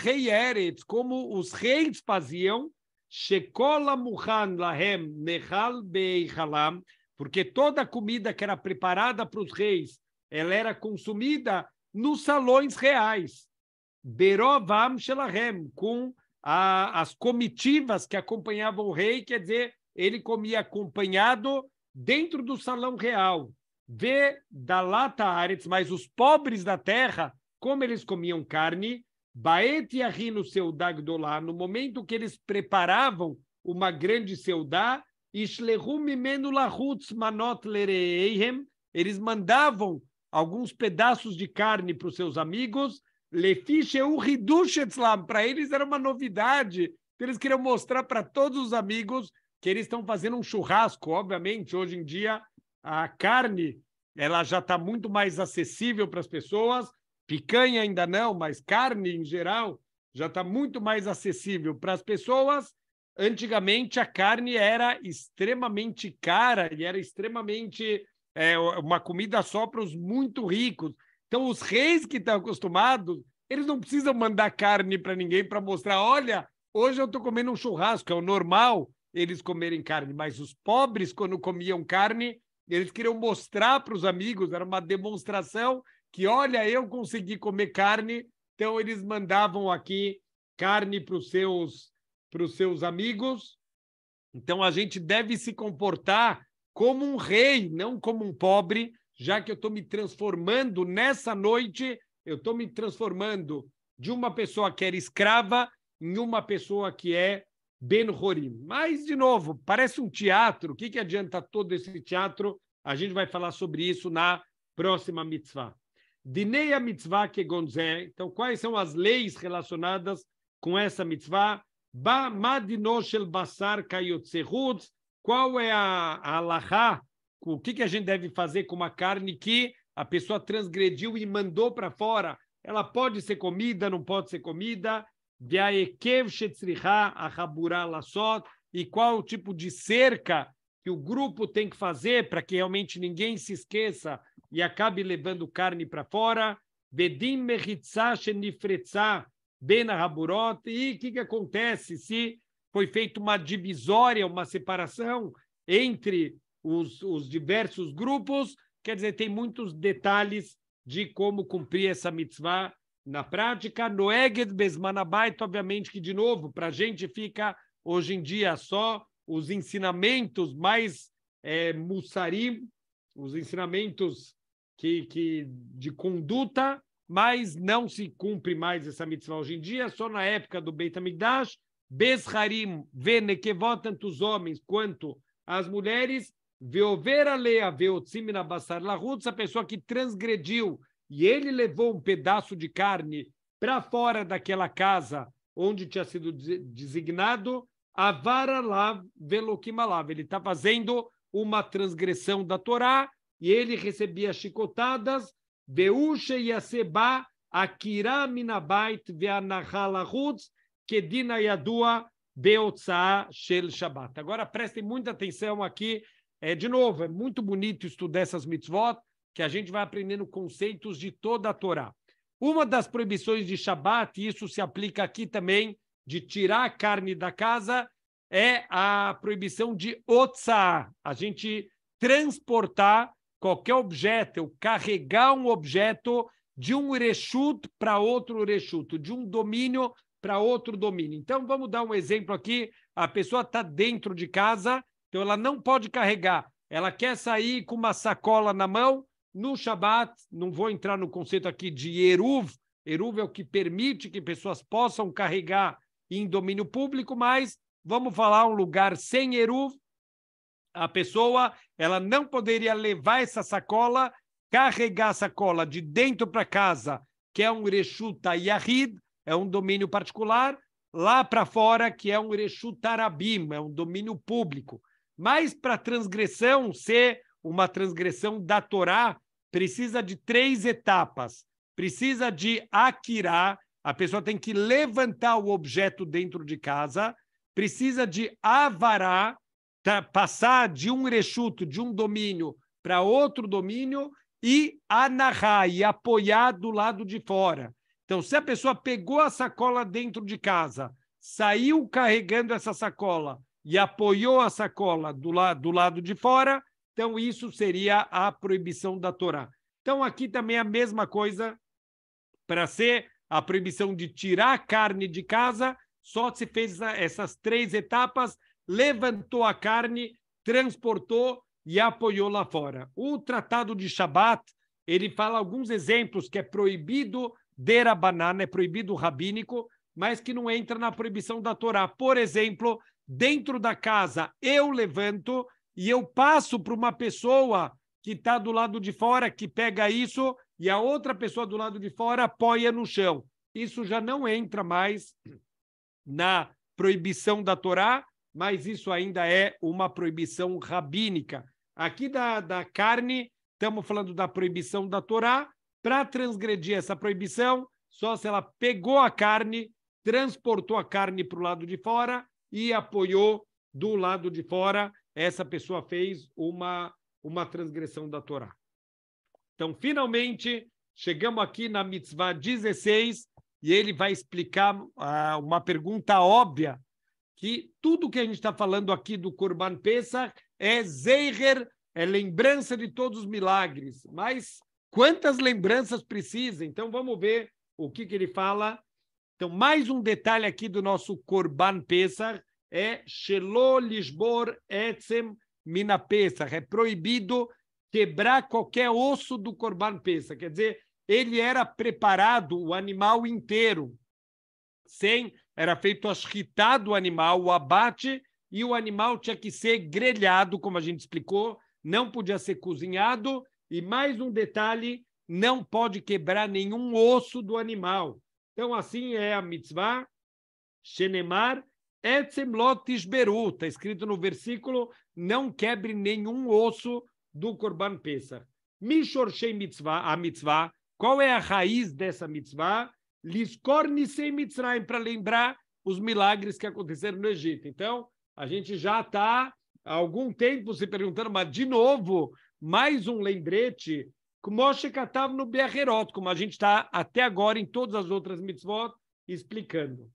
como os reis faziam, shekola muhan lahem nechal beichalam, porque toda a comida que era preparada para os reis, ela era consumida nos salões reais. Berovam shelahem, com a, as comitivas que acompanhavam o rei, quer dizer, ele comia acompanhado dentro do salão real. Vê da lata aretz, mas os pobres da terra, como eles comiam carne, baet e seu dagdolá. no momento que eles preparavam uma grande seudá, eles mandavam alguns pedaços de carne para os seus amigos, é para eles era uma novidade. Eles queriam mostrar para todos os amigos que eles estão fazendo um churrasco. Obviamente, hoje em dia, a carne ela já está muito mais acessível para as pessoas. Picanha ainda não, mas carne em geral já está muito mais acessível para as pessoas. Antigamente, a carne era extremamente cara e era extremamente é, uma comida só para os muito ricos. Então, os reis que estão acostumados, eles não precisam mandar carne para ninguém para mostrar: olha, hoje eu estou comendo um churrasco, é o normal eles comerem carne. Mas os pobres, quando comiam carne, eles queriam mostrar para os amigos, era uma demonstração que, olha, eu consegui comer carne, então eles mandavam aqui carne para os seus, seus amigos. Então a gente deve se comportar como um rei, não como um pobre, já que eu estou me transformando nessa noite, eu estou me transformando de uma pessoa que era escrava em uma pessoa que é Ben Horim. Mas, de novo, parece um teatro. O que, que adianta todo esse teatro? A gente vai falar sobre isso na próxima mitzvah. Dinei a mitzvah que gonzé. Então, quais são as leis relacionadas com essa mitzvah? Ba madino basar kayotzehutz. Qual é a, a o que, que a gente deve fazer com uma carne que a pessoa transgrediu e mandou para fora? Ela pode ser comida, não pode ser comida? E qual o tipo de cerca que o grupo tem que fazer para que realmente ninguém se esqueça e acabe levando carne para fora? Bedim E o que, que acontece se foi feita uma divisória, uma separação entre os, os diversos grupos, quer dizer, tem muitos detalhes de como cumprir essa mitzvah na prática. No Eged Besmanabait, obviamente que, de novo, para a gente fica hoje em dia só os ensinamentos mais é, mussarim, os ensinamentos que, que de conduta, mas não se cumpre mais essa mitzvah hoje em dia, só na época do Beit HaMikdash, Besharim, Venekevó, tanto os homens quanto as mulheres, Veovera leia veotzimina basar lahutz, a pessoa que transgrediu e ele levou um pedaço de carne para fora daquela casa onde tinha sido designado, avara lá veloquimalav. Ele está fazendo uma transgressão da Torá e ele recebia chicotadas, beusha yaseba akira minabait veanahalahutz kedina yadua beotzaa shel shabat. Agora prestem muita atenção aqui é, de novo, é muito bonito estudar essas mitzvot, que a gente vai aprendendo conceitos de toda a Torá. Uma das proibições de Shabat, e isso se aplica aqui também, de tirar a carne da casa, é a proibição de otsa, a gente transportar qualquer objeto, eu carregar um objeto de um reshut para outro reshut, de um domínio para outro domínio. Então, vamos dar um exemplo aqui. A pessoa está dentro de casa então ela não pode carregar. Ela quer sair com uma sacola na mão no Shabat. Não vou entrar no conceito aqui de Eruv. Eruv é o que permite que pessoas possam carregar em domínio público, mas vamos falar um lugar sem Eruv. A pessoa ela não poderia levar essa sacola, carregar a sacola de dentro para casa, que é um Reshuta Yahid, é um domínio particular, lá para fora, que é um Reshutarabim, é um domínio público. Mas para a transgressão ser uma transgressão da Torá, precisa de três etapas. Precisa de akirá, a pessoa tem que levantar o objeto dentro de casa, precisa de avará, tá? passar de um rechuto, de um domínio para outro domínio, e anarrar, e apoiar do lado de fora. Então, se a pessoa pegou a sacola dentro de casa, saiu carregando essa sacola e apoiou a sacola do, la do lado de fora, então isso seria a proibição da Torá. Então aqui também a mesma coisa para ser a proibição de tirar a carne de casa, só se fez essas três etapas, levantou a carne, transportou e apoiou lá fora. O Tratado de Shabat, ele fala alguns exemplos que é proibido a banana é proibido rabínico, mas que não entra na proibição da Torá. Por exemplo, dentro da casa, eu levanto e eu passo para uma pessoa que está do lado de fora, que pega isso, e a outra pessoa do lado de fora apoia no chão. Isso já não entra mais na proibição da Torá, mas isso ainda é uma proibição rabínica. Aqui da, da carne, estamos falando da proibição da Torá. Para transgredir essa proibição, só se ela pegou a carne, transportou a carne para o lado de fora e apoiou do lado de fora, essa pessoa fez uma, uma transgressão da Torá. Então, finalmente, chegamos aqui na mitzvah 16 e ele vai explicar ah, uma pergunta óbvia, que tudo que a gente está falando aqui do Korban Pesach é Zeiger, é lembrança de todos os milagres. Mas quantas lembranças precisa? Então, vamos ver o que, que ele fala então, mais um detalhe aqui do nosso corban Pesach é Shelo Lisbor Etzem Mina Pesach. É proibido quebrar qualquer osso do corban Pesach. Quer dizer, ele era preparado, o animal inteiro, sem, era feito a shritá do animal, o abate, e o animal tinha que ser grelhado, como a gente explicou, não podia ser cozinhado, e mais um detalhe, não pode quebrar nenhum osso do animal. Então, assim é a mitzvah, Shenemar, Etzem Lotis Beru, está escrito no versículo, não quebre nenhum osso do corban Pesach. Mishor Shei Mitzvah, a mitzvah, qual é a raiz dessa mitzvah? Liskorni Sem Mitzrayim, para lembrar os milagres que aconteceram no Egito. Então, a gente já está há algum tempo se perguntando, mas de novo, mais um lembrete como Shekatav no Beherot, como a gente está até agora em todas as outras mitzvot explicando.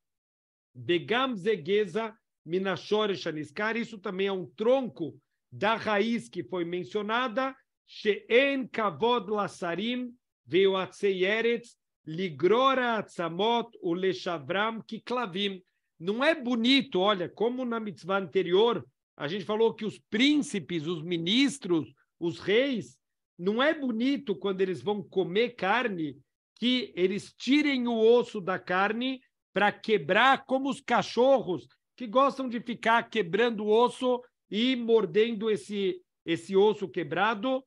Begam zegeza minashore shaniskar, isso também é um tronco da raiz que foi mencionada, she'en kavod lasarim ve'atzeyeretz ligrora atzamot uleshavram kiklavim. Não é bonito, olha, como na mitzvah anterior, a gente falou que os príncipes, os ministros, os reis, não é bonito quando eles vão comer carne que eles tirem o osso da carne para quebrar, como os cachorros que gostam de ficar quebrando o osso e mordendo esse, esse osso quebrado.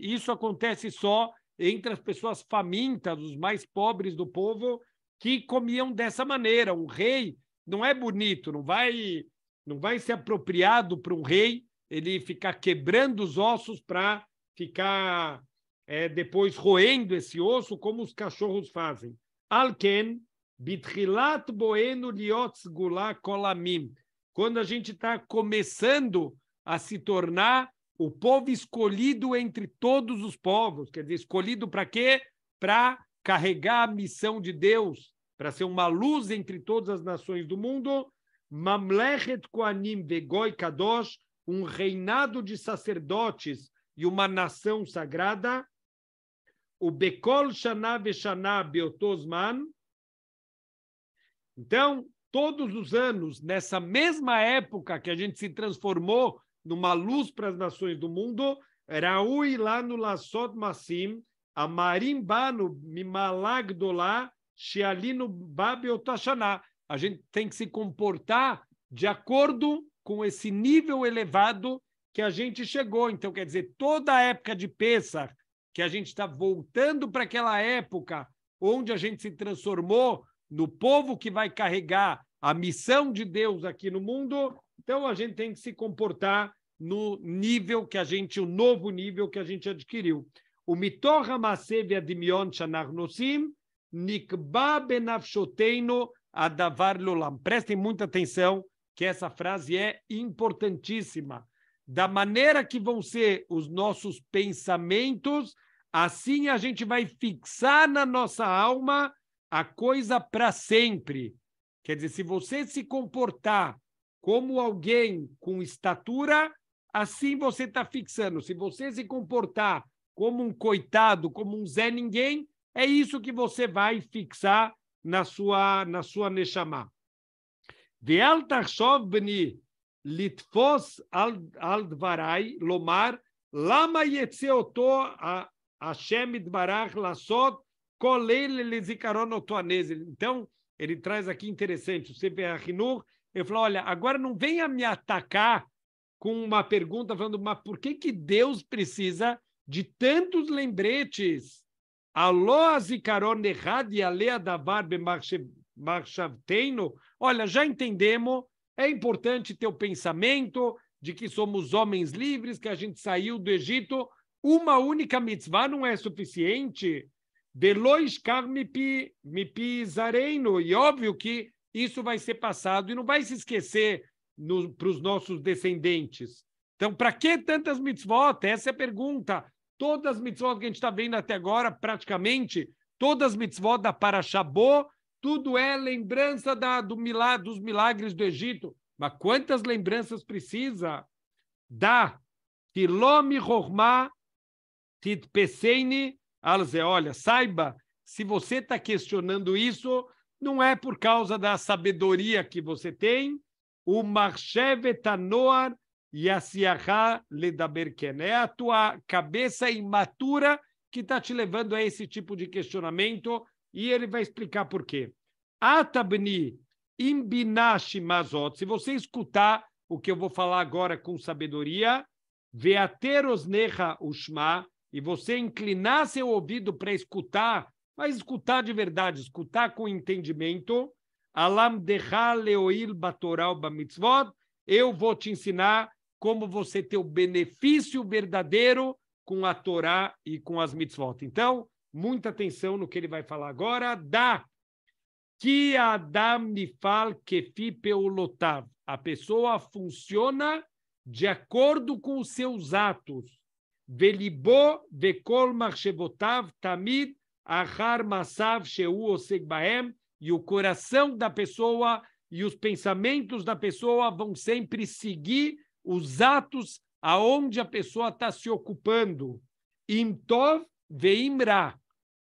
Isso acontece só entre as pessoas famintas, os mais pobres do povo, que comiam dessa maneira. Um rei não é bonito, não vai não vai ser apropriado para um rei ele ficar quebrando os ossos para ficar é, depois roendo esse osso, como os cachorros fazem. Alken, bitrilat boenu liots gula kolamim. Quando a gente está começando a se tornar o povo escolhido entre todos os povos, quer dizer, escolhido para quê? Para carregar a missão de Deus, para ser uma luz entre todas as nações do mundo. Mamlechet Koanim Vegoi Kadosh, um reinado de sacerdotes e uma nação sagrada, o Bekol Shana Veshana Beotosman. Então, todos os anos, nessa mesma época que a gente se transformou numa luz para as nações do mundo, Raui lá no Lassot Massim, Amarim Banu Mimalagdolá, Dolá, Shealino Babiotashana. A gente tem que se comportar de acordo com esse nível elevado que a gente chegou. Então, quer dizer, toda a época de Pessah, que a gente está voltando para aquela época onde a gente se transformou no povo que vai carregar a missão de Deus aqui no mundo, então a gente tem que se comportar no nível que a gente, o novo nível que a gente adquiriu. O mitor hamasev adimion shanar nosim, nikba benafshoteino Adavar Lulam. Prestem muita atenção, que essa frase é importantíssima. Da maneira que vão ser os nossos pensamentos, assim a gente vai fixar na nossa alma a coisa para sempre. Quer dizer, se você se comportar como alguém com estatura, assim você está fixando. Se você se comportar como um coitado, como um Zé Ninguém, é isso que você vai fixar na sua, na sua Neshama. Ve'al tachshov beni litfos al al dvarai, lomar, lama yetzeoto Hashem idbarach lasot kolele lezikaron otoanese. Então, ele traz aqui interessante, o CPR Hinur, ele falou, olha, agora não venha me atacar com uma pergunta falando, mas por que, que Deus precisa de tantos lembretes Olha, já entendemos, é importante ter o pensamento de que somos homens livres, que a gente saiu do Egito. Uma única mitzvah não é suficiente. Velois E óbvio que isso vai ser passado e não vai se esquecer para os nossos descendentes. Então, para que tantas mitzvot? Essa é a pergunta todas as mitzvot que a gente está vendo até agora, praticamente, todas as mitzvot da Parashabô, tudo é lembrança da, do milagre, dos milagres do Egito. Mas quantas lembranças precisa? Da Tilomi Hormá Tidpeseini Alze. Olha, saiba, se você está questionando isso, não é por causa da sabedoria que você tem. O Marchevetanoar e Yasiachá É a tua cabeça imatura que está te levando a esse tipo de questionamento e ele vai explicar por quê. Atabni imbinashi mazot. Se você escutar o que eu vou falar agora com sabedoria, veaterosneha ushma, e você inclinar seu ouvido para escutar, mas escutar de verdade, escutar com entendimento, alam leoil batoral mitzvot. eu vou te ensinar como você ter o benefício verdadeiro com a Torá e com as mitzvot. Então, muita atenção no que ele vai falar agora. Da que Adam Nifal Kefi Peulotav. A pessoa funciona de acordo com os seus atos. Velibo Vekol Marchevotav Tamid achar Masav Sheu Osegbaem. E o coração da pessoa e os pensamentos da pessoa vão sempre seguir os atos aonde a pessoa está se ocupando. Imtov veimra,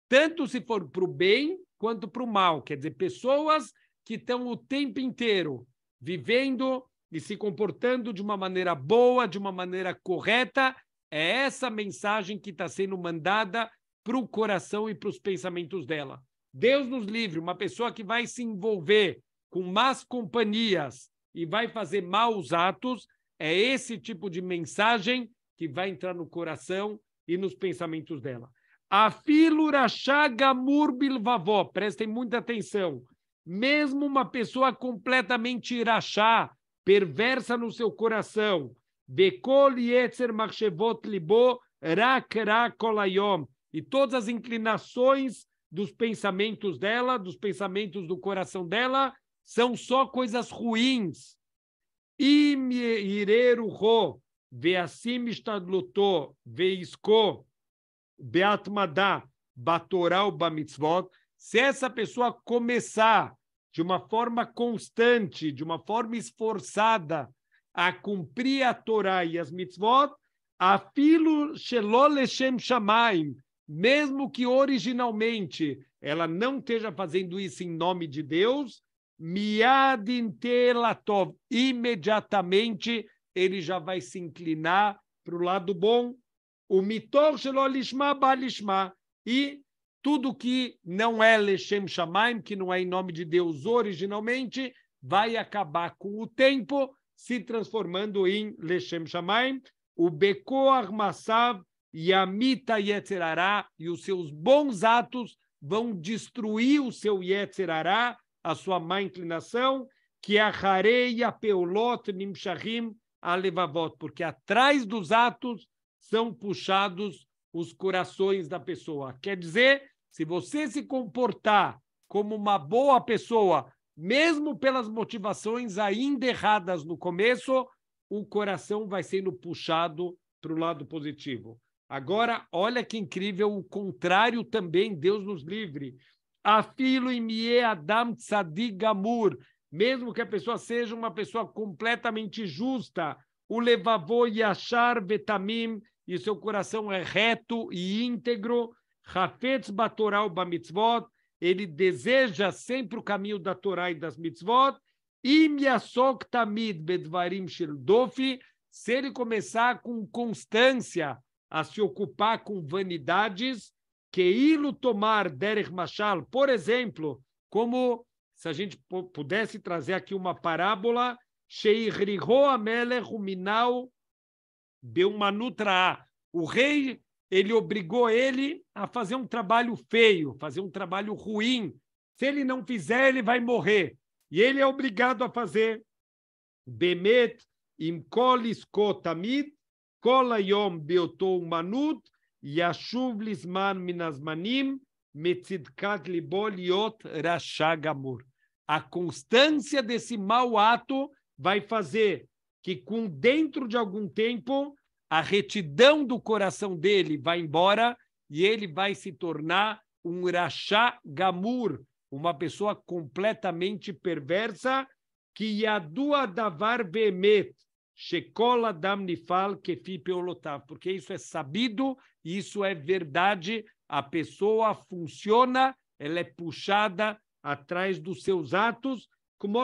tanto se for para o bem quanto para o mal. Quer dizer, pessoas que estão o tempo inteiro vivendo e se comportando de uma maneira boa, de uma maneira correta. É essa mensagem que está sendo mandada para o coração e para os pensamentos dela. Deus nos livre, uma pessoa que vai se envolver com más companhias e vai fazer maus atos, é esse tipo de mensagem que vai entrar no coração e nos pensamentos dela. A gamur bilvavó, prestem muita atenção. Mesmo uma pessoa completamente irachá, perversa no seu coração, libo e todas as inclinações dos pensamentos dela, dos pensamentos do coração dela, são só coisas ruins. Im ireruho veasim istadluto veisko beatmadá batoral bamitzvot. Se essa pessoa começar de uma forma constante, de uma forma esforçada, a cumprir a Torá e as mitzvot, a filo leshem shamaim, mesmo que originalmente ela não esteja fazendo isso em nome de Deus, miadintelatov, imediatamente ele já vai se inclinar para o lado bom. O mitor shelolishma balishma. E tudo que não é lechem Shamaim, que não é em nome de Deus originalmente, vai acabar com o tempo, se transformando em lechem Shamaim. O Bekoar Massav, Yamita Yetzerará, e os seus bons atos vão destruir o seu Yetzerará, a sua má inclinação, que é a Hareia Peulot Nimshahim Alevavot, porque atrás dos atos são puxados os corações da pessoa. Quer dizer, se você se comportar como uma boa pessoa, mesmo pelas motivações ainda erradas no começo, o coração vai sendo puxado para o lado positivo. Agora, olha que incrível o contrário também, Deus nos livre. Afilo imie adam tzadigamur, Mesmo que a pessoa seja uma pessoa completamente justa, o levavô yashar betamim, e seu coração é reto e íntegro, Rafetz Batoral Bamitzvot, ele deseja sempre o caminho da Torá e das mitzvot, e Yasok Tamid Bedvarim Shildofi, se ele começar com constância a se ocupar com vanidades, Keilo tomar Derek Machal, por exemplo, como se a gente pudesse trazer aqui uma parábola, Beumanutra. O rei, ele obrigou ele a fazer um trabalho feio, fazer um trabalho ruim. Se ele não fizer, ele vai morrer. E ele é obrigado a fazer. Bemet imkolis kotamid, kolayom beotou manut, Yashuv lisman minasmanim metzidkat libo liot rachagamur. A constância desse mau ato vai fazer que com dentro de algum tempo a retidão do coração dele vai embora e ele vai se tornar um rachá gamur, uma pessoa completamente perversa que yadua davar vemet shekola dam nifal kefi peolotav, porque isso é sabido isso é verdade. A pessoa funciona, ela é puxada atrás dos seus atos, como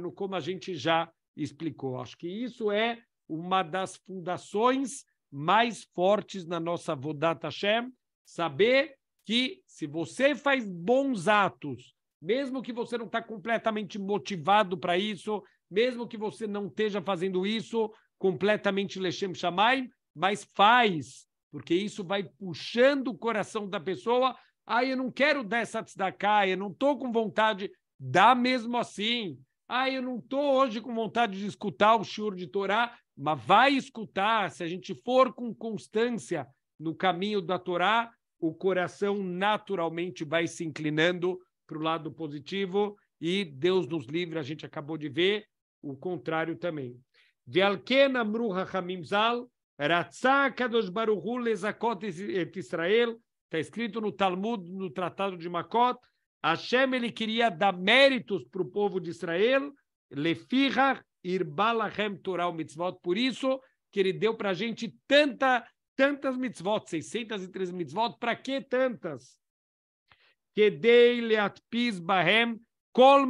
no como a gente já explicou. Acho que isso é uma das fundações mais fortes na nossa Vodata Hashem, saber que se você faz bons atos, mesmo que você não está completamente motivado para isso, mesmo que você não esteja fazendo isso completamente Lechem Shamayim, mas faz porque isso vai puxando o coração da pessoa. Ah, eu não quero dar essa tzedakah, eu não estou com vontade. Dá mesmo assim. Ah, eu não estou hoje com vontade de escutar o shiur de Torá, mas vai escutar. Se a gente for com constância no caminho da Torá, o coração naturalmente vai se inclinando para o lado positivo e Deus nos livre, a gente acabou de ver, o contrário também. Ve'alken amru hachamim Ratzá Kadosh Lezakot et Israel, está escrito no Talmud, no Tratado de Makot, Hashem ele queria dar méritos para o povo de Israel, Lefirach Irbalahem Torah Mitzvot, por isso que ele deu para a gente tanta, tantas mitzvot, 613 mitzvot, para que tantas? Kol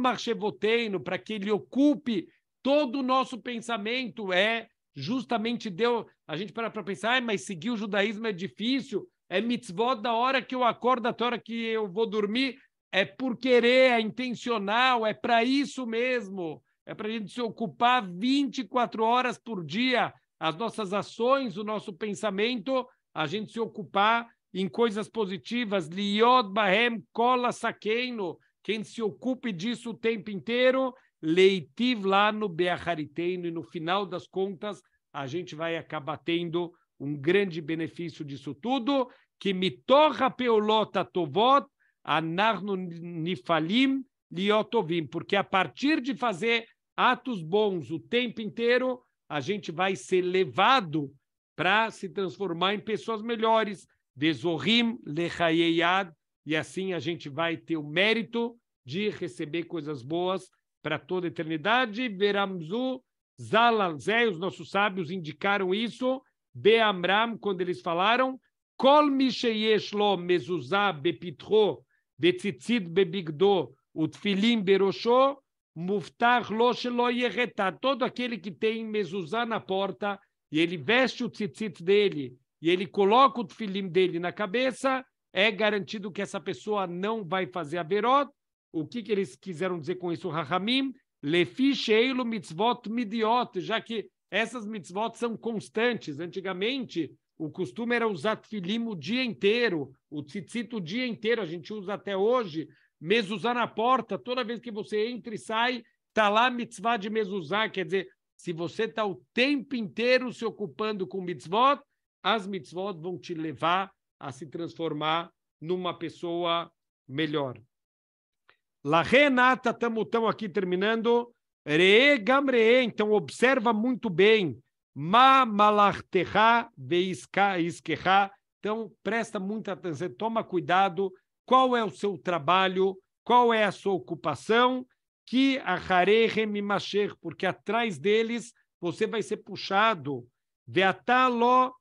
para que ele ocupe todo o nosso pensamento, é justamente deu. A gente para para pensar, ah, mas seguir o judaísmo é difícil, é mitzvot da hora que eu acordo da hora que eu vou dormir, é por querer, é intencional, é para isso mesmo. É para a gente se ocupar 24 horas por dia, as nossas ações, o nosso pensamento, a gente se ocupar em coisas positivas. Liod Bahem Kola Sakeino, quem se ocupe disso o tempo inteiro leitiv lá no Beachariteino, e no final das contas, a gente vai acabar tendo um grande benefício disso tudo, que mitorra peolota tovot, anarno nifalim liotovim, porque a partir de fazer atos bons o tempo inteiro, a gente vai ser levado para se transformar em pessoas melhores, desorim lechayeyad, e assim a gente vai ter o mérito de receber coisas boas para toda a eternidade. Veramzu Zalalzé, os nossos sábios indicaram isso, Beamram, quando eles falaram, Kol Misheyeshlo Mezuzá Bepitro Betzitzit Bebigdo Utfilim Berosho Muftar Loshelo Yeretá. Todo aquele que tem Mezuzá na porta e ele veste o tzitzit dele e ele coloca o tefilim dele na cabeça, é garantido que essa pessoa não vai fazer a verot, o que, que eles quiseram dizer com isso? Rahamim, lefi sheilo mitzvot midiot, já que essas mitzvot são constantes. Antigamente, o costume era usar tefilim o dia inteiro, o tzitzit o dia inteiro, a gente usa até hoje, mezuzah na porta, toda vez que você entra e sai, tá lá mitzvah de mezuzah, quer dizer, se você está o tempo inteiro se ocupando com mitzvot, as mitzvot vão te levar a se transformar numa pessoa melhor. La Renata, estamos aqui terminando. Re gamre, então observa muito bem. Ma malarterra beisca isquerra. Então presta muita atenção, toma cuidado. Qual é o seu trabalho? Qual é a sua ocupação? Que acharere mimasher, porque atrás deles você vai ser puxado. Veatalo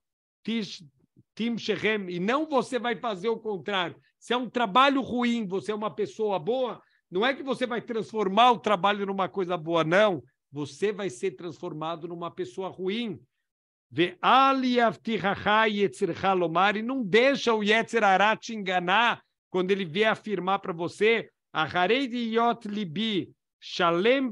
e não você vai fazer o contrário. Se é um trabalho ruim, você é uma pessoa boa, não é que você vai transformar o trabalho numa coisa boa, não. Você vai ser transformado numa pessoa ruim. E não deixa o Yetzer Hará te enganar quando ele vier afirmar para você libi shalem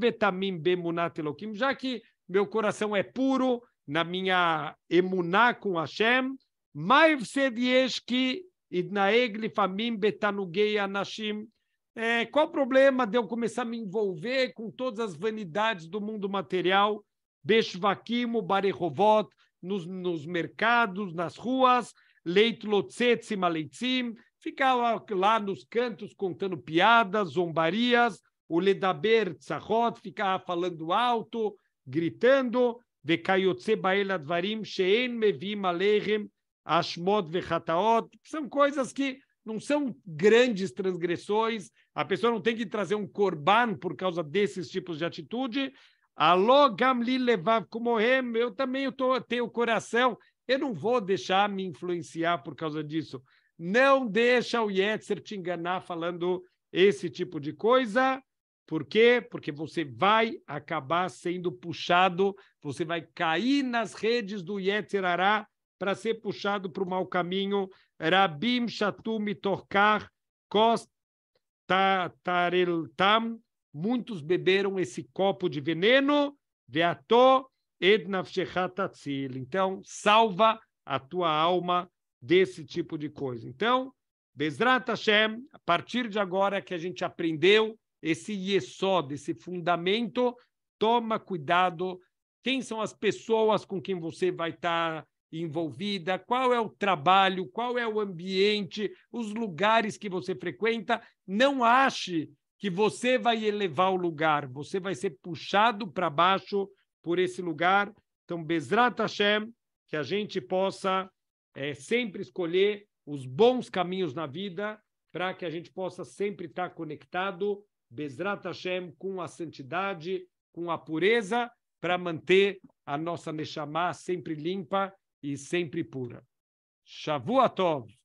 bemunat elokim, já que meu coração é puro na minha emuná com Hashem, maiv sediesh ki idnaegli famim betanugei anashim é, qual o problema de eu começar a me envolver com todas as vanidades do mundo material? Beshvakimo, Barehovot, nos, nos mercados, nas ruas, Leit Lotzetzim, Aleitzim, ficar lá, nos cantos contando piadas, zombarias, o Ledaber Tzachot, ficar falando alto, gritando, Vekayotze Bael Advarim, Sheen Mevim Alechem, Ashmod Vechataot, são coisas que não são grandes transgressões, a pessoa não tem que trazer um corban por causa desses tipos de atitude. Alô, Gamli Levav Kumohem, é? eu também tô, tenho coração, eu não vou deixar me influenciar por causa disso. Não deixa o Yetzer te enganar falando esse tipo de coisa. Por quê? Porque você vai acabar sendo puxado, você vai cair nas redes do Yetzer Ará, para ser puxado para o mau caminho. Rabim Shatum Torkar Tareltam. Muitos beberam esse copo de veneno. Veato Ednafshechatatsil. Então, salva a tua alma desse tipo de coisa. Então, Bezrat Hashem, a partir de agora que a gente aprendeu esse Yesod, esse fundamento, toma cuidado. Quem são as pessoas com quem você vai estar tá envolvida, qual é o trabalho, qual é o ambiente, os lugares que você frequenta. Não ache que você vai elevar o lugar, você vai ser puxado para baixo por esse lugar. Então, Bezrat Hashem, que a gente possa é, sempre escolher os bons caminhos na vida, para que a gente possa sempre estar tá conectado, Bezrat Hashem, com a santidade, com a pureza, para manter a nossa Neshama sempre limpa e sempre pura. Shavuot